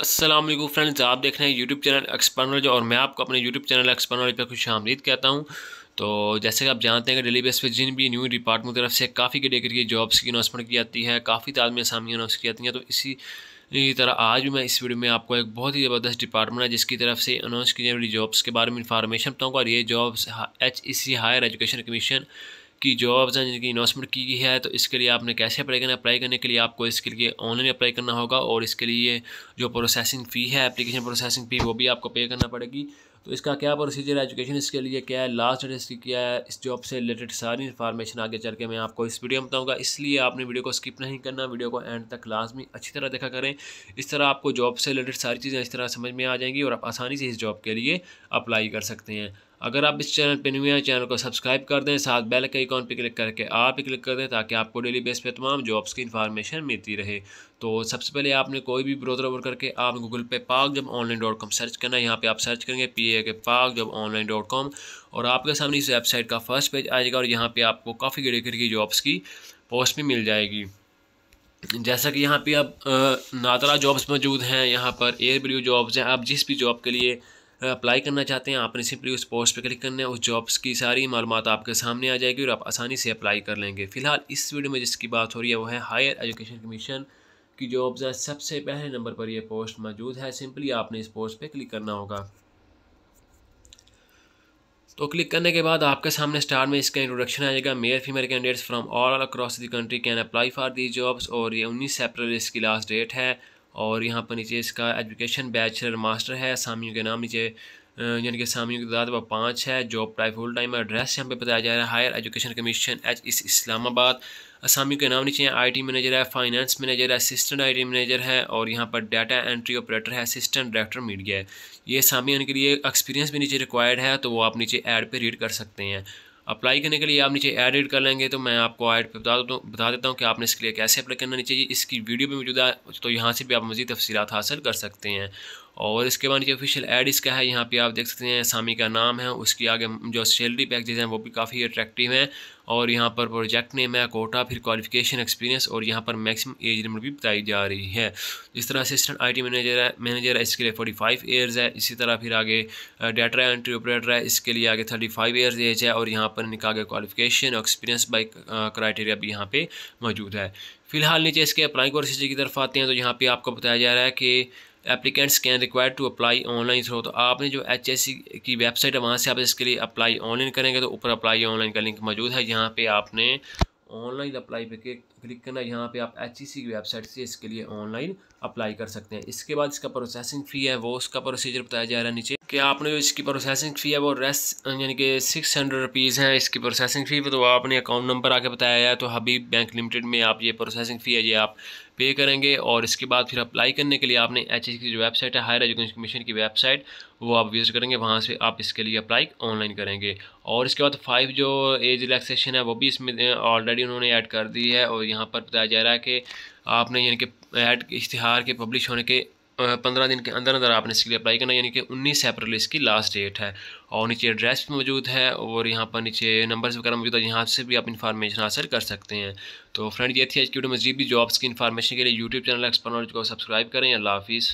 Aslam friends आप देख रहे हैं यूट्यूब चैनल एक्सपर्नोलॉज और मैं आपको अपने यूट्यूब चैनल एक्सपर्नोलॉज पर खुश आमदीद कहता हूँ तो जैसे कि आप जानते हैं कि डेली बेस पर जिन भी न्यू डिपार्टमेंट की तरफ से काफ़ी कैटेगरी की जॉब्स की अनाउंसमेंट की जाती है काफ़ी तादाद में आसामियाँ अनाउंस की जाती हैं तो इसी इसी तरह आज भी मैं इस वीडियो में आपको एक बहुत ही ज़बरदस्त डिपार्टमेंट है जिसकी तरफ से अनाउंस की जाने वाली जॉब्स के बारे में इंफॉर्मेशन बताऊँगा और ये jobs H E C higher education commission की जॉब्स हैं जिनकी इन्वेस्टमेंट की गई है तो इसके लिए आपने कैसे अप्लाई करना अप्लाई करने के लिए आपको इसके लिए ऑनलाइन अप्लाई करना होगा और इसके लिए जो प्रोसेसिंग फ़ी है एप्लीकेशन प्रोसेसिंग फ़ी वो भी आपको पे करना पड़ेगी तो इसका क्या प्रोसीजर है एजुकेशन इसके लिए क्या है लास्ट डेट इसकी क्या है इस जॉब से रिलेटेड सारी इन्फॉर्मेशन आगे चल के मैं आपको इस वीडियो में बताऊँगा इसलिए आपने वीडियो को स्किप नहीं करना वीडियो को एंड तक लाजमी अच्छी तरह देखा करें इस तरह आपको जॉब से रिलेटेड सारी चीज़ें इस तरह समझ में आ जाएंगी और आप आसानी से इस जॉब के लिए अप्लाई कर सकते हैं अगर आप इस चैनल पर न्यू हैं चैनल को सब्सक्राइब कर दें साथ बेल के आइकॉन पर क्लिक करके आप ही क्लिक कर दें ताकि आपको डेली बेस पर तमाम जॉब्स की इन्फॉर्मेशन मिलती रहे तो सबसे पहले आपने कोई भी ब्रोदर ओवर करके आप गूगल पे पाक जब ऑनलाइन डॉट कॉम सर्च करना है यहाँ पर आप सर्च करेंगे पी ए के पाक जब ऑनलाइन डॉट कॉम और आपके सामने इस वेबसाइट का फर्स्ट पेज आएगा और यहाँ पर आपको काफ़ी कैटेगरी की जॉब्स की पोस्ट भी मिल जाएगी जैसा कि यहाँ पे अब नादरा जॉब्स मौजूद हैं यहाँ पर एयर ब्ल्यू जॉब्स हैं आप जिस भी जॉब के लिए अप्लाई करना चाहते हैं आपने सिंपली उस पोस्ट पर क्लिक करना है उस जॉब्स की सारी मालूम आपके सामने आ जाएगी और आप आसानी से अप्लाई कर लेंगे फिलहाल इस वीडियो में जिसकी बात हो रही है वो है हायर एजुकेशन कमीशन की जॉब्स है सबसे पहले नंबर पर यह पोस्ट मौजूद है सिंपली आपने इस पोस्ट पर क्लिक करना होगा तो क्लिक करने के बाद आपके सामने स्टार्ट में इसका इंट्रोडक्शन आएगा male female candidates from all across the country can apply for the jobs और ये 19 अप्रैल इसकी लास्ट डेट है और यहाँ पर नीचे इसका एजुकेशन बैचलर मास्टर है सामियों के नाम नीचे यानी कि सामियों की तादाद वह पाँच है job type full time address यहाँ पे बताया जा रहा है हायर एजुकेशन कमीशन एच इस इस्लामाबाद असामियों के नाम नीचे हैं आईटी मैनेजर है फाइनेंस मैनेजर है असिस्टेंट आईटी मैनेजर है और यहाँ पर डाटा एंट्री ऑपरेटर है असिस्टेंट डायरेक्टर मीडिया है ये सामियों के लिए एक्सपीरियंस भी नीचे रिक्वायर्ड है तो वो आप नीचे ऐड पर रीड कर सकते हैं अप्लाई करने के लिए आप नीचे ऐड एड कर लेंगे तो मैं आपको ऐड बता देता हूँ बता देता हूँ कि आपने इसके लिए कैसे अप्लाई करना चाहिए इसकी वीडियो भी मौजूद है तो यहाँ से भी आप मज़ीद तफसीत हासिल कर सकते हैं और इसके बाद जो ऑफिशियल एड इसका है यहाँ पे आप देख सकते हैं सामी का नाम है उसके आगे जो सैलरी पैकेज हैं वो भी काफ़ी अट्रैक्टिव हैं और यहाँ पर प्रोजेक्ट नेम है कोटा फिर क्वालिफिकेशन एक्सपीरियंस और यहाँ पर मैक्सिमम एज लिमिट भी बताई जा रही है इस तरह असिस्टेंट आईटी मैनेजर है मैनेजर है इसके लिए फोर्टी फाइव ईयर्स है इसी तरह फिर आगे डाटा एंट्री ऑपरेटर है इसके लिए आगे थर्टी फाइव ईयर्स एज है और यहाँ पर इनका आगे क्वालिफिकेशन और एक्सपीरियंस बाई क्राइटेरिया भी यहाँ पर मौजूद है फिलहाल नीचे इसके अप्लाई कोर्सेज की तरफ आते हैं तो यहाँ पर आपको बताया जा रहा है कि applicants can require to apply online through तो आपने जो एच एस सी की वेबसाइट है वहाँ से आप इसके लिए अप्लाई ऑनलाइन करेंगे तो ऊपर अप्लाई ऑनलाइन का लिंक मौजूद है यहाँ पे आपने ऑनलाइन अप्लाई पे क्लिक करना यहाँ पे आप एच की वेबसाइट से इसके लिए ऑनलाइन अप्लाई कर सकते हैं इसके बाद इसका प्रोसेसिंग फ़ी है वो उसका प्रोसीजर बताया जा रहा है नीचे कि आपने जो इसकी प्रोसेसिंग फ़ी है वो रेस यानी कि सिक्स हंड्रेड रुपीज़ हैं इसकी प्रोसेसिंग फ़ी तो आपने अकाउंट नंबर आके बताया है तो हबीब बैंक लिमिटेड में आप ये प्रोसेसिंग फ़ी है ये आप पे करेंगे और इसके बाद फिर अप्लाई करने के लिए आपने एच की जो वेबसाइट है हायर एजुकेशन कमीशन की वेबसाइट वो आप विज़िट करेंगे वहाँ से आप इसके लिए अप्लाई ऑनलाइन करेंगे और इसके बाद फाइव जो एज रिलैक्सेशन है वो भी इसमें ऑलरेडी उन्होंने ऐड कर दी है और यहाँ पर बताया जा रहा है कि आपने यानी कि ऐड इश्तहार के पब्लिश होने के पंद्रह दिन के अंदर अंदर आपने इसके लिए अप्लाई करना यानी कि उन्नीस अप्रैल इसकी लास्ट डेट है और नीचे एड्रेस भी मौजूद है और यहाँ पर नीचे नंबर्स वगैरह मौजूद है यहाँ से भी आप इन्फॉर्मेशन हासिल कर सकते हैं तो फ्रेंड ये थी आज की वीडियो मजीद भी जॉब्स की इन्फॉर्मेशन के लिए यूट्यूब चैनल एक्सपर्नोलॉजी को सब्सक्राइब करें अल्लाह हाफिज़